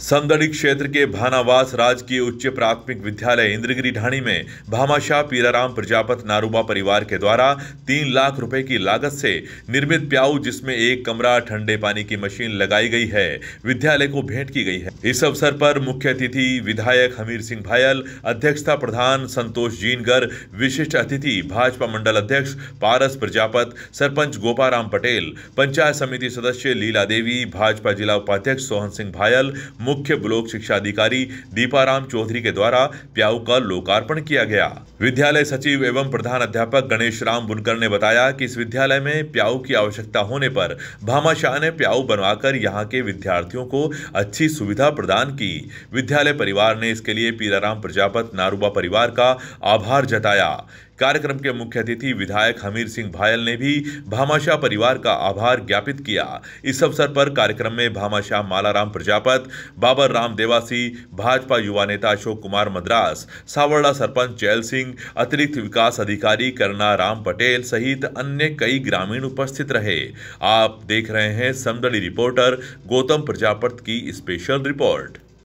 संदड़ी क्षेत्र के भानावास राजकीय उच्च प्राथमिक विद्यालय इंद्रगिरी ढाणी में भामाशाह पीराराम प्रजापत नारूबा परिवार के द्वारा तीन लाख रुपए की लागत से निर्मित प्याऊ जिसमें एक कमरा ठंडे पानी की मशीन लगाई गई है विद्यालय को भेंट की गई है इस अवसर पर मुख्य अतिथि विधायक हमीर सिंह भायल अध्यक्षता प्रधान संतोष जीनगर विशिष्ट अतिथि भाजपा मंडल अध्यक्ष पारस प्रजापत सरपंच गोपाराम पटेल पंचायत समिति सदस्य लीला देवी भाजपा जिला उपाध्यक्ष सोहन सिंह भायल मुख्य ब्लॉक शिक्षा अधिकारी दीपाराम चौधरी के द्वारा प्याऊ का लोकार्पण किया गया विद्यालय सचिव एवं प्रधान अध्यापक गणेश राम बुनकर ने बताया कि इस विद्यालय में प्याऊ की आवश्यकता होने पर भामाशाह ने प्याऊ बनवाकर यहाँ के विद्यार्थियों को अच्छी सुविधा प्रदान की विद्यालय परिवार ने इसके लिए पीराराम प्रजापत नारूबा परिवार का आभार जताया कार्यक्रम के मुख्य अतिथि विधायक हमीर सिंह भायल ने भी भामाशाह परिवार का आभार ज्ञापित किया इस अवसर पर कार्यक्रम में भामाशाह मालाराम प्रजापत बाबर राम देवासी भाजपा युवा नेता अशोक कुमार मद्रास सावरड़ा सरपंच चैल सिंह अतिरिक्त विकास अधिकारी करना राम पटेल सहित अन्य कई ग्रामीण उपस्थित रहे आप देख रहे हैं समदड़ी रिपोर्टर गौतम प्रजापत की स्पेशल रिपोर्ट